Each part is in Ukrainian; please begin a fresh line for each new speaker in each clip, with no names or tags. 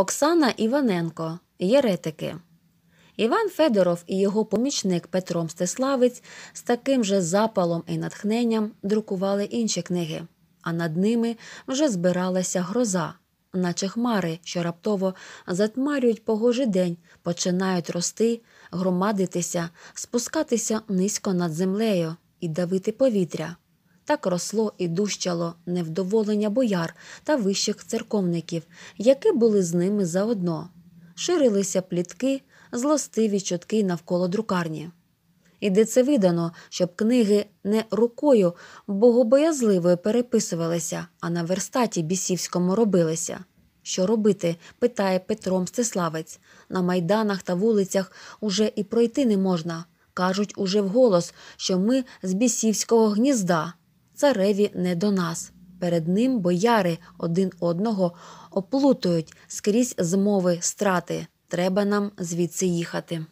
Оксана Іваненко, Єретики. Іван Федоров і його помічник Петро Мстиславець з таким же запалом і натхненням друкували інші книги, а над ними вже збиралася гроза, наче хмари, що раптово затмарюють погожий день, починають рости, громадитися, спускатися низько над землею і давити повітря. Так росло і дужчало невдоволення бояр та вищих церковників, які були з ними заодно. Ширилися плітки, злостиві чутки навколо друкарні. І де це видано, щоб книги не рукою богобоязливою переписувалися, а на верстаті бісівському робилися. Що робити? питає Петро Мстиславець. На майданах та вулицях уже і пройти не можна. Кажуть уже вголос, що ми з бісівського гнізда, цареві не до нас. Перед ним бояри один одного оплутують скрізь змови страти. Треба нам звідси їхати.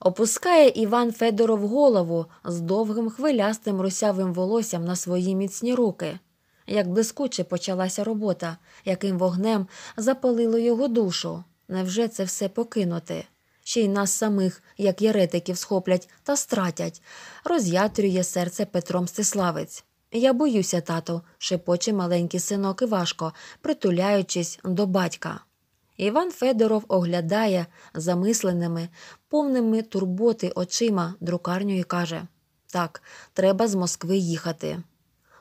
Опускає Іван Федоров голову з довгим хвилястим русявим волоссям на свої міцні руки. Як блискуче почалася робота, яким вогнем запалило його душу. Невже це все покинути? ще й нас самих, як єретиків, схоплять та стратять, роз'ятрює серце Петро Мстиславець. Я боюся, тато, шепоче маленький синок і важко, притуляючись до батька. Іван Федоров оглядає замисленими, повними турботи очима друкарню і каже: Так, треба з Москви їхати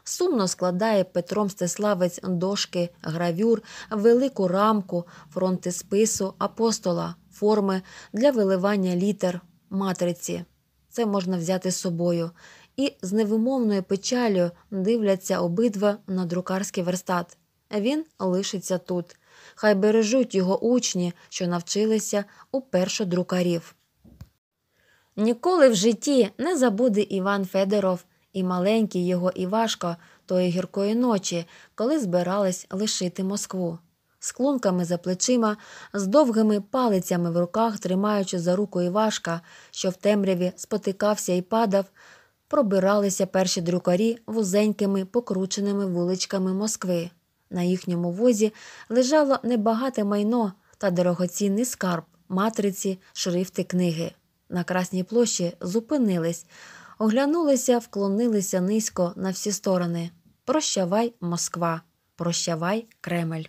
сумно складає Петром Стеславець дошки, гравюр, велику рамку, фронти спису, апостола, форми для виливання літер, матриці. Це можна взяти з собою. І з невимовною печалю дивляться обидва на друкарський верстат. Він лишиться тут. Хай бережуть його учні, що навчилися у першодрукарів. Ніколи в житті не забуде Іван Федоров і маленький його Івашко тої гіркої ночі, коли збирались лишити Москву. З клунками за плечима, з довгими палицями в руках, тримаючи за руку Івашка, що в темряві спотикався і падав, пробиралися перші друкарі вузенькими покрученими вуличками Москви. На їхньому возі лежало небагате майно та дорогоцінний скарб, матриці, шрифти книги. На Красній площі зупинились оглянулися, вклонилися низько на всі сторони. Прощавай, Москва, прощавай, Кремль.